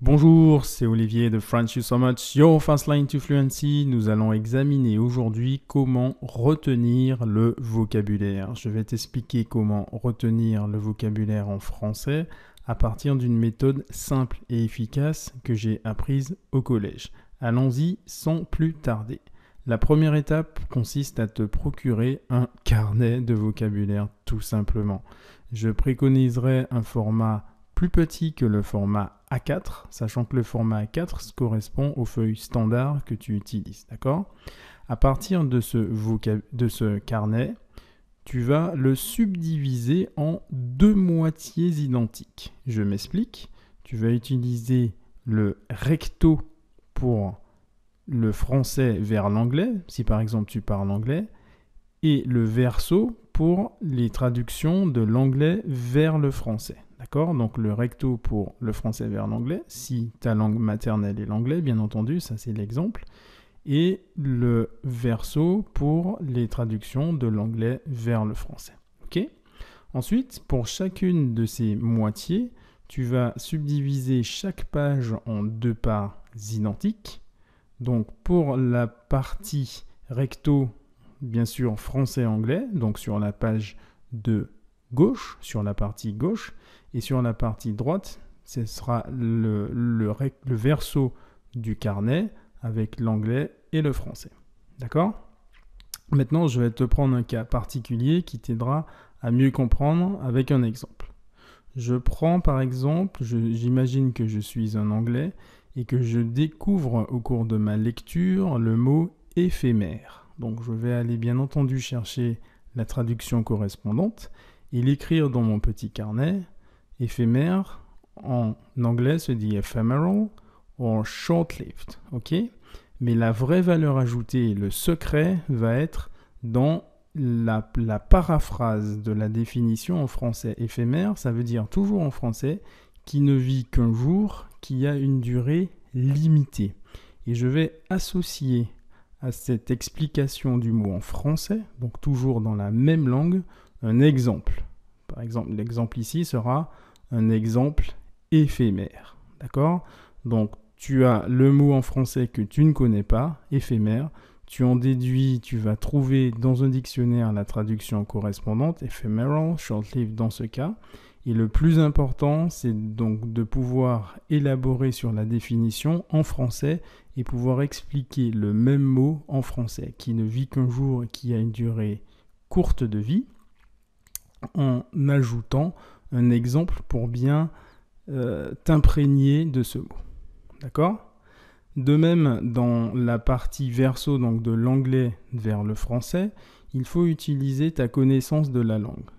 Bonjour, c'est Olivier de French You So Much, Your Fast Line to Fluency. Nous allons examiner aujourd'hui comment retenir le vocabulaire. Je vais t'expliquer comment retenir le vocabulaire en français à partir d'une méthode simple et efficace que j'ai apprise au collège. Allons-y sans plus tarder. La première étape consiste à te procurer un carnet de vocabulaire tout simplement. Je préconiserai un format plus petit que le format a4, sachant que le format A4 correspond aux feuilles standard que tu utilises, d'accord À partir de ce, de ce carnet, tu vas le subdiviser en deux moitiés identiques. Je m'explique. Tu vas utiliser le recto pour le français vers l'anglais, si par exemple tu parles anglais, et le verso pour les traductions de l'anglais vers le français. D'accord Donc le recto pour le français vers l'anglais, si ta langue maternelle est l'anglais, bien entendu, ça c'est l'exemple. Et le verso pour les traductions de l'anglais vers le français. Ok Ensuite, pour chacune de ces moitiés, tu vas subdiviser chaque page en deux parts identiques. Donc pour la partie recto, bien sûr français-anglais, donc sur la page de gauche, sur la partie gauche, et sur la partie droite, ce sera le, verso du carnet avec l'anglais et le français. D'accord Maintenant, je vais te prendre un cas particulier qui t'aidera à mieux comprendre avec un exemple. Je prends par exemple, j'imagine que je suis un anglais et que je découvre au cours de ma lecture le mot éphémère. Donc je vais aller bien entendu chercher la traduction correspondante il l'écrire dans mon petit carnet, éphémère, en anglais se dit ephemeral ou short-lived, ok Mais la vraie valeur ajoutée, le secret, va être dans la paraphrase de la définition en français. Éphémère, ça veut dire toujours en français, qui ne vit qu'un jour, qui a une durée limitée. Et je vais associer à cette explication du mot en français, donc toujours dans la même langue, un exemple. Par exemple, l'exemple ici sera un exemple éphémère. D'accord Donc, tu as le mot en français que tu ne connais pas, éphémère. Tu en déduis, tu vas trouver dans un dictionnaire la traduction correspondante, ephemeral, short-lived dans ce cas. Et le plus important, c'est donc de pouvoir élaborer sur la définition en français et pouvoir expliquer le même mot en français qui ne vit qu'un jour et qui a une durée courte de vie en ajoutant un exemple pour bien euh, t'imprégner de ce mot. D'accord De même, dans la partie verso, donc de l'anglais vers le français, il faut utiliser ta connaissance de la langue.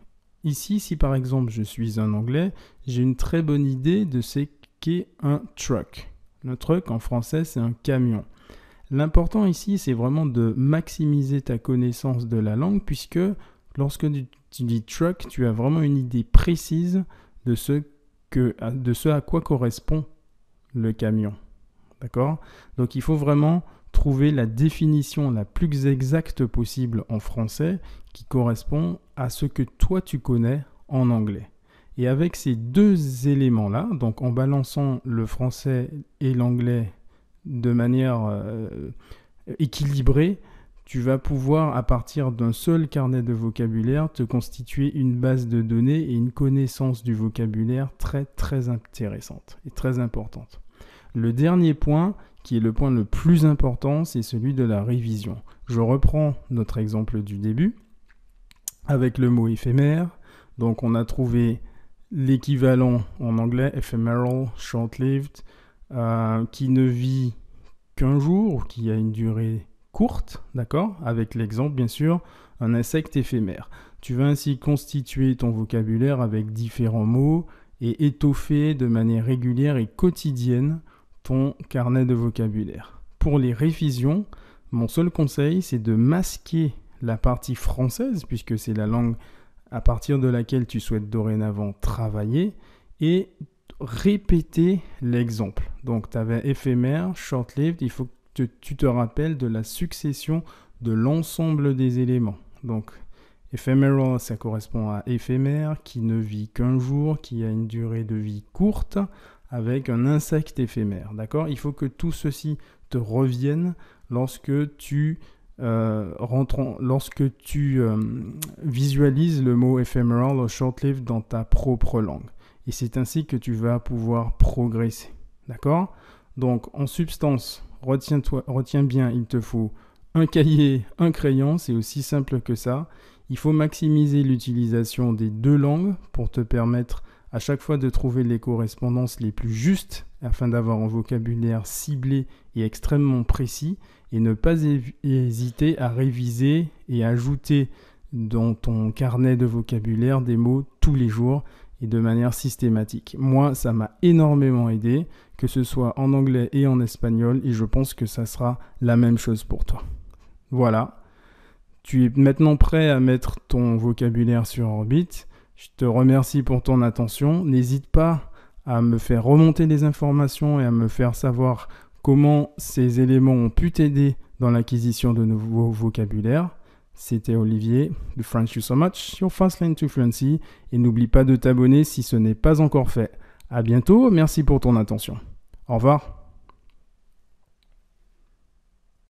Ici, si par exemple je suis un anglais, j'ai une très bonne idée de ce qu'est un truck. Le truck en français, c'est un camion. L'important ici, c'est vraiment de maximiser ta connaissance de la langue puisque Lorsque tu dis truck, tu as vraiment une idée précise de ce, à quoi correspond le camion. D'accord Donc il faut vraiment trouver la définition la plus exacte possible en français qui correspond à ce que toi tu connais en anglais. Et avec ces deux éléments-là, donc en balançant le français et l'anglais de manière euh, équilibrée, tu vas pouvoir, à partir d'un seul carnet de vocabulaire, te constituer une base de données et une connaissance du vocabulaire très très intéressante et très importante. Le dernier point, qui est le point le plus important, c'est celui de la révision. Je reprends notre exemple du début avec le mot éphémère. Donc on a trouvé l'équivalent en anglais ephemeral, short-lived, euh, qui ne vit qu'un jour, qui a une durée courte, d'accord Avec l'exemple, bien sûr, un insecte éphémère. Tu vas ainsi constituer ton vocabulaire avec différents mots et étoffer de manière régulière et quotidienne ton carnet de vocabulaire. Pour les révisions, mon seul conseil, c'est de masquer la partie française, puisque c'est la langue à partir de laquelle tu souhaites dorénavant travailler, et répéter l'exemple. Donc, tu avais éphémère, short-lived, il faut tu te rappelles de la succession de l'ensemble des éléments. Donc, ephemeral, ça correspond à éphémère, qui ne vit qu'un jour, qui a une durée de vie courte, avec un insecte éphémère. D'accord Il faut que tout ceci te revienne lorsque tu, euh, lorsque tu euh, visualises le mot ephemeral ou short-lived dans ta propre langue. Et c'est ainsi que tu vas pouvoir progresser. D'accord Donc, en substance, Retiens-toi, retiens bien, il te faut un cahier, un crayon, c'est aussi simple que ça. Il faut maximiser l'utilisation des deux langues pour te permettre à chaque fois de trouver les correspondances les plus justes afin d'avoir un vocabulaire ciblé et extrêmement précis et ne pas hésiter à réviser et ajouter dans ton carnet de vocabulaire des mots tous les jours et de manière systématique. Moi, ça m'a énormément aidé, que ce soit en anglais et en espagnol, et je pense que ça sera la même chose pour toi. Voilà. Tu es maintenant prêt à mettre ton vocabulaire sur orbite. Je te remercie pour ton attention. N'hésite pas à me faire remonter les informations et à me faire savoir comment ces éléments ont pu t'aider dans l'acquisition de nouveaux vocabulaires. C'était Olivier de French You So Much Fast line to Fluency et n'oublie pas de t'abonner si ce n'est pas encore fait. A bientôt, merci pour ton attention. Au revoir.